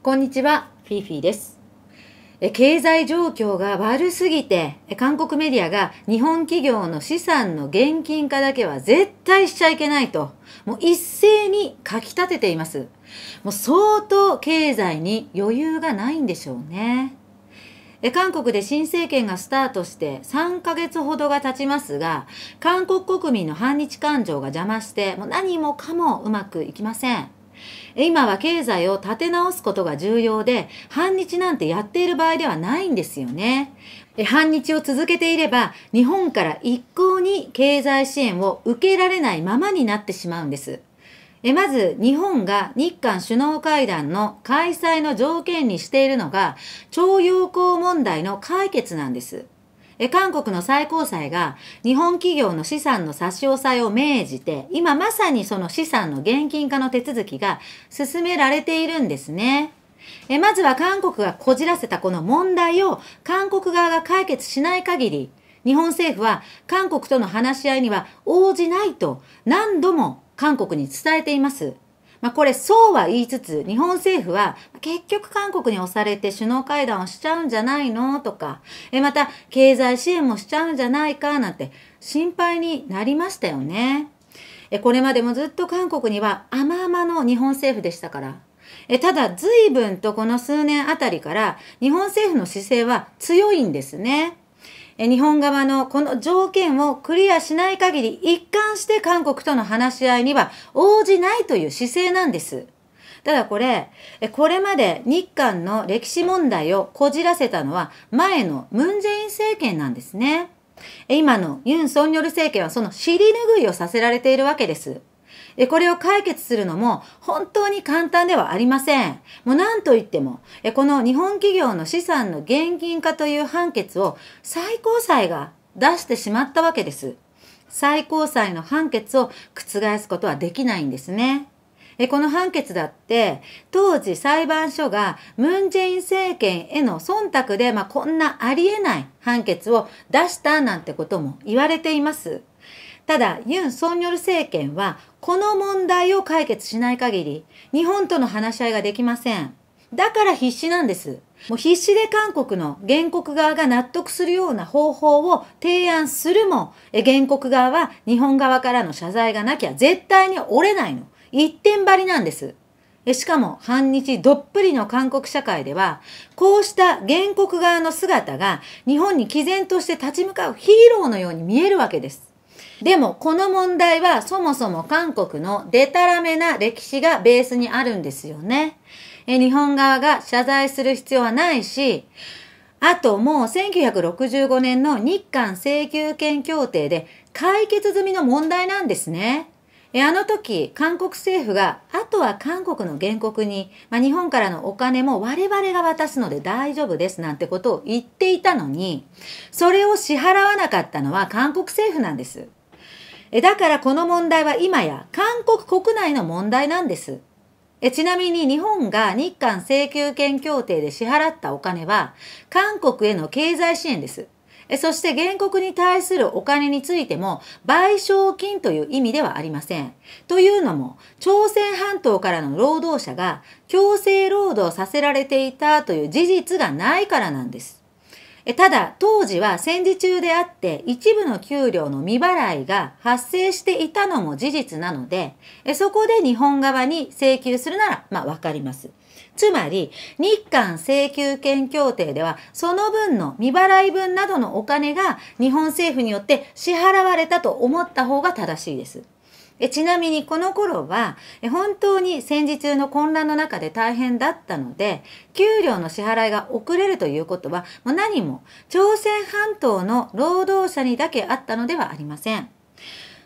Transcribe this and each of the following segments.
こんにちは、フィフィです。経済状況が悪すぎて、韓国メディアが日本企業の資産の現金化だけは絶対しちゃいけないと、もう一斉に書き立てています。もう相当経済に余裕がないんでしょうね。韓国で新政権がスタートして3ヶ月ほどが経ちますが、韓国国民の反日感情が邪魔して、もう何もかもうまくいきません。今は経済を立て直すことが重要で、反日なんてやっている場合ではないんですよね。反日を続けていれば、日本から一向に経済支援を受けられないままになってしまうんです。まず、日本が日韓首脳会談の開催の条件にしているのが、徴用工問題の解決なんです。え韓国の最高裁が日本企業の資産の差し押さえを命じて、今まさにその資産の現金化の手続きが進められているんですね。えまずは韓国がこじらせたこの問題を韓国側が解決しない限り、日本政府は韓国との話し合いには応じないと何度も韓国に伝えています。まあ、これそうは言いつつ日本政府は結局韓国に押されて首脳会談をしちゃうんじゃないのとかえまた経済支援もしちゃうんじゃないかなんて心配になりましたよね。これまでもずっと韓国には甘々の日本政府でしたからえただ随分とこの数年あたりから日本政府の姿勢は強いんですね。日本側のこの条件をクリアしない限り一貫して韓国との話し合いには応じないという姿勢なんです。ただこれ、これまで日韓の歴史問題をこじらせたのは前のムンジェイン政権なんですね。今のユン・ソンニョル政権はその尻拭いをさせられているわけです。これを解決するのも本当に簡単ではありません。もう何と言っても、この日本企業の資産の現金化という判決を最高裁が出してしまったわけです。最高裁の判決を覆すことはできないんですね。この判決だって、当時裁判所がムンジェイン政権への忖度で、まあ、こんなありえない判決を出したなんてことも言われています。ただ、ユン・ソンニョル政権は、この問題を解決しない限り、日本との話し合いができません。だから必死なんです。もう必死で韓国の原告側が納得するような方法を提案するも、原告側は日本側からの謝罪がなきゃ絶対に折れないの。一点張りなんです。しかも、反日どっぷりの韓国社会では、こうした原告側の姿が日本に毅然として立ち向かうヒーローのように見えるわけです。でも、この問題はそもそも韓国のデタラメな歴史がベースにあるんですよね。え日本側が謝罪する必要はないし、あともう1965年の日韓請求権協定で解決済みの問題なんですね。えあの時、韓国政府が、あとは韓国の原告に、まあ、日本からのお金も我々が渡すので大丈夫ですなんてことを言っていたのに、それを支払わなかったのは韓国政府なんです。えだからこの問題は今や韓国国内の問題なんです。えちなみに日本が日韓請求権協定で支払ったお金は韓国への経済支援です。そして原告に対するお金についても賠償金という意味ではありません。というのも、朝鮮半島からの労働者が強制労働させられていたという事実がないからなんです。えただ、当時は戦時中であって、一部の給料の未払いが発生していたのも事実なので、えそこで日本側に請求するなら、まあわかります。つまり、日韓請求権協定では、その分の未払い分などのお金が日本政府によって支払われたと思った方が正しいです。えちなみにこの頃はえ本当に戦時中の混乱の中で大変だったので給料の支払いが遅れるということはもう何も朝鮮半島の労働者にだけあったのではありません。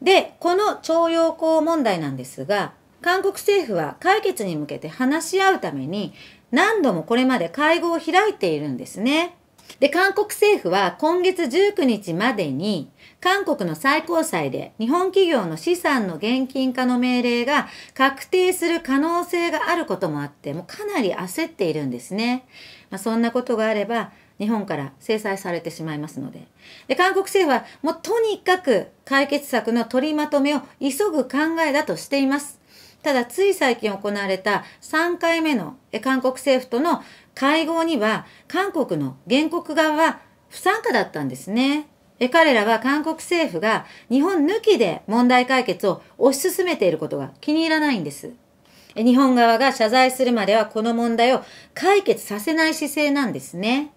でこの徴用工問題なんですが韓国政府は解決に向けて話し合うために何度もこれまで会合を開いているんですね。で、韓国政府は今月19日までに韓国の最高裁で日本企業の資産の現金化の命令が確定する可能性があることもあって、もうかなり焦っているんですね。まあ、そんなことがあれば、日本から制裁されてしまいますので。で、韓国政府はもうとにかく解決策の取りまとめを急ぐ考えだとしています。ただ、つい最近行われた3回目の韓国政府との会合には、韓国の原告側は不参加だったんですね。え彼らは韓国政府が日本抜きで問題解決を推し進めていることが気に入らないんです。え日本側が謝罪するまではこの問題を解決させない姿勢なんですね。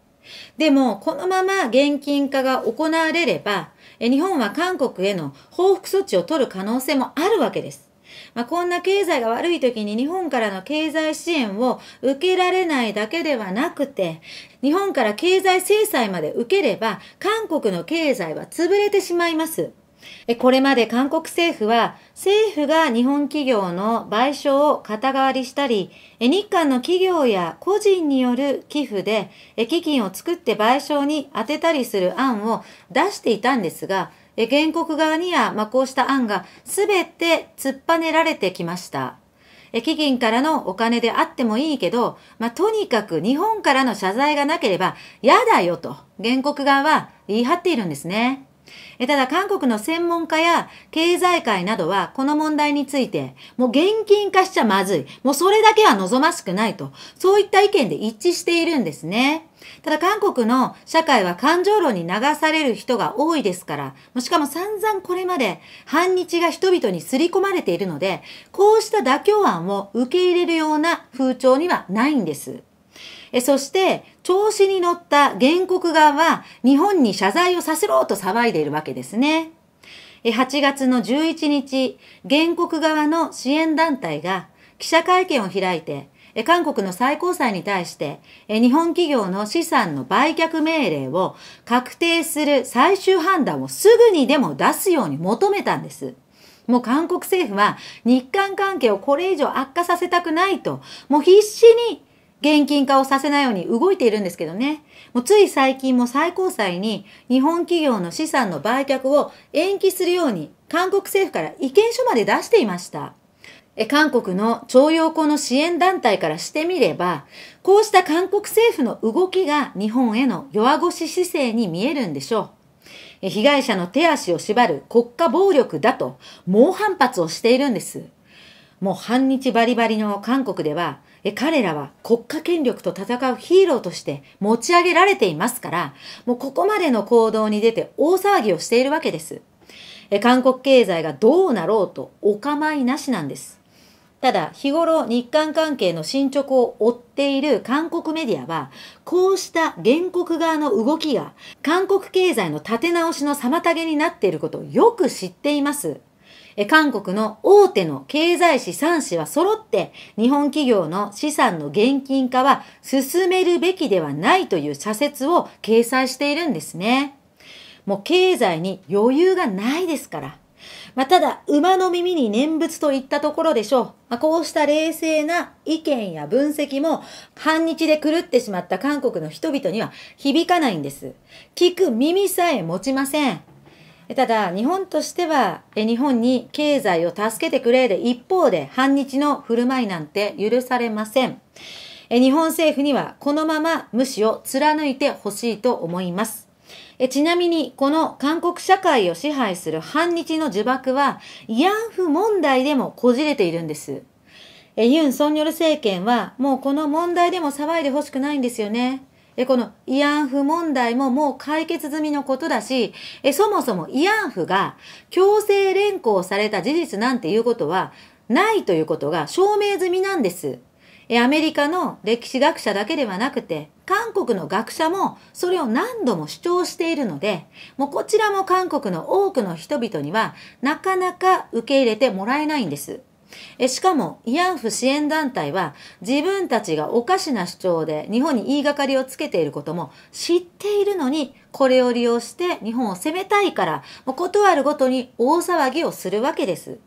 でも、このまま現金化が行われればえ、日本は韓国への報復措置を取る可能性もあるわけです。まあ、こんな経済が悪い時に日本からの経済支援を受けられないだけではなくて、日本から経済制裁まで受ければ、韓国の経済は潰れてしまいます。これまで韓国政府は、政府が日本企業の賠償を肩代わりしたり、日韓の企業や個人による寄付で基金を作って賠償に充てたりする案を出していたんですが、え原告側には、まあ、こうした案が全て突っぱねられてきました。え、基金からのお金であってもいいけど、まあ、とにかく日本からの謝罪がなければ嫌だよと原告側は言い張っているんですね。ただ韓国の専門家や経済界などはこの問題についてもう現金化しちゃまずいもうそれだけは望ましくないとそういった意見で一致しているんですねただ韓国の社会は感情論に流される人が多いですからしかも散々これまで反日が人々に刷り込まれているのでこうした妥協案を受け入れるような風潮にはないんです。えそして、調子に乗った原告側は日本に謝罪をさせろと騒いでいるわけですね。8月の11日、原告側の支援団体が記者会見を開いて、韓国の最高裁に対して、日本企業の資産の売却命令を確定する最終判断をすぐにでも出すように求めたんです。もう韓国政府は日韓関係をこれ以上悪化させたくないと、もう必死に現金化をさせないように動いているんですけどね。もうつい最近も最高裁に日本企業の資産の売却を延期するように韓国政府から意見書まで出していました。え韓国の徴用工の支援団体からしてみれば、こうした韓国政府の動きが日本への弱腰姿勢に見えるんでしょう。被害者の手足を縛る国家暴力だと猛反発をしているんです。もう反日バリバリの韓国では彼らは国家権力と戦うヒーローとして持ち上げられていますから、もうここまでの行動に出て大騒ぎをしているわけです。韓国経済がどうなろうとお構いなしなんです。ただ、日頃日韓関係の進捗を追っている韓国メディアは、こうした原告側の動きが韓国経済の立て直しの妨げになっていることをよく知っています。え韓国の大手の経済誌3誌は揃って日本企業の資産の現金化は進めるべきではないという社説を掲載しているんですね。もう経済に余裕がないですから。まあ、ただ、馬の耳に念仏といったところでしょう。まあ、こうした冷静な意見や分析も、反日で狂ってしまった韓国の人々には響かないんです。聞く耳さえ持ちません。ただ、日本としては、日本に経済を助けてくれで一方で反日の振る舞いなんて許されません。日本政府にはこのまま無視を貫いてほしいと思います。ちなみに、この韓国社会を支配する反日の呪縛は、慰安婦問題でもこじれているんです。ユン・ソンニョル政権は、もうこの問題でも騒いでほしくないんですよね。この慰安婦問題ももう解決済みのことだし、そもそも慰安婦が強制連行された事実なんていうことはないということが証明済みなんです。アメリカの歴史学者だけではなくて、韓国の学者もそれを何度も主張しているので、もうこちらも韓国の多くの人々にはなかなか受け入れてもらえないんです。えしかも、慰安婦支援団体は自分たちがおかしな主張で日本に言いがかりをつけていることも知っているのに、これを利用して日本を責めたいから、もう断るごとに大騒ぎをするわけです。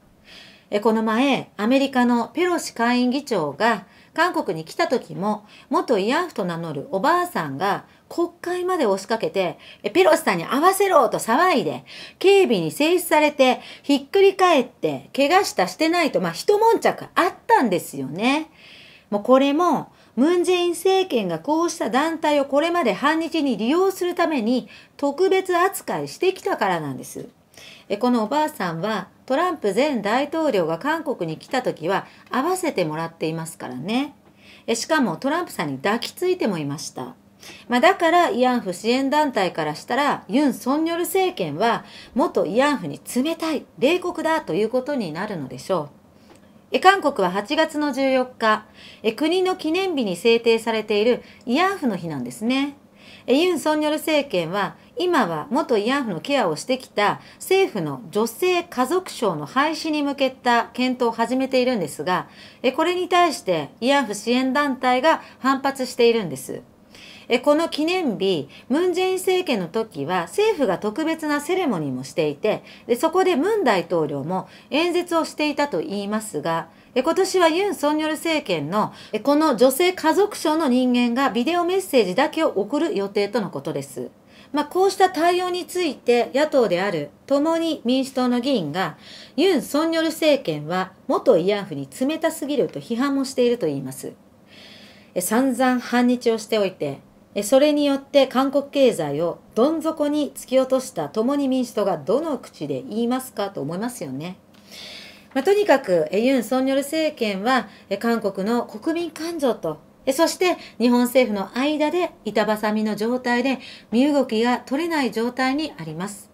えこの前、アメリカのペロシ下院議長が韓国に来た時も、元慰安婦と名乗るおばあさんが国会まで押しかけて、ペロシさんに合わせろと騒いで、警備に制止されて、ひっくり返って、怪我したしてないと、まあ、一悶着あったんですよね。もうこれも、ムン・ジェイン政権がこうした団体をこれまで反日に利用するために特別扱いしてきたからなんです。このおばあさんはトランプ前大統領が韓国に来た時は会わせてもらっていますからね。しかもトランプさんに抱きついてもいました。まあ、だから慰安婦支援団体からしたらユン・ソンニョル政権は元慰安婦に冷たい冷酷だということになるのでしょう。韓国は8月の14日、国の記念日に制定されている慰安婦の日なんですね。ユン・ソンニョル政権は、今は元慰安婦のケアをしてきた政府の女性家族賞の廃止に向けた検討を始めているんですが、これに対して慰安婦支援団体が反発しているんです。えこの記念日ムン・ジェイン政権の時は政府が特別なセレモニーもしていてでそこでムン大統領も演説をしていたといいますが今年はユン・ソンニョル政権のこの女性家族省の人間がビデオメッセージだけを送る予定とのことです。まあ、こうした対応について野党である共に民主党の議員がユン・ソンニョル政権は元慰安婦に冷たすぎると批判もしているといいます。散々反日をしておいてそれによって韓国経済をどん底に突き落とした共に民主党がどの口で言いますかと思いますよね。まあ、とにかく、ユン・ソンニョル政権は、韓国の国民感情と、そして日本政府の間で板挟みの状態で身動きが取れない状態にあります。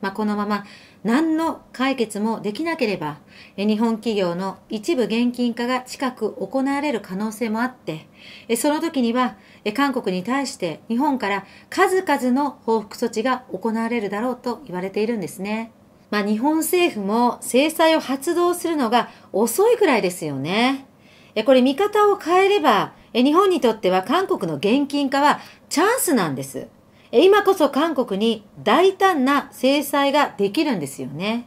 まあ、このまま何の解決もできなければ、日本企業の一部現金化が近く行われる可能性もあって、その時には韓国に対して日本から数々の報復措置が行われるだろうと言われているんですね。まあ、日本政府も制裁を発動するのが遅いくらいですよね。これ見方を変えれば、日本にとっては韓国の現金化はチャンスなんです。今こそ韓国に大胆な制裁ができるんですよね。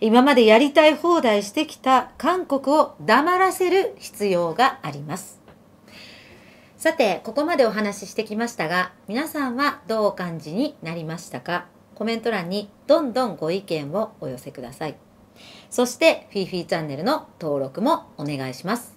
今までやりたい放題してきた韓国を黙らせる必要があります。さて、ここまでお話ししてきましたが、皆さんはどうお感じになりましたかコメント欄にどんどんご意見をお寄せください。そして、フィーフィーチャンネルの登録もお願いします。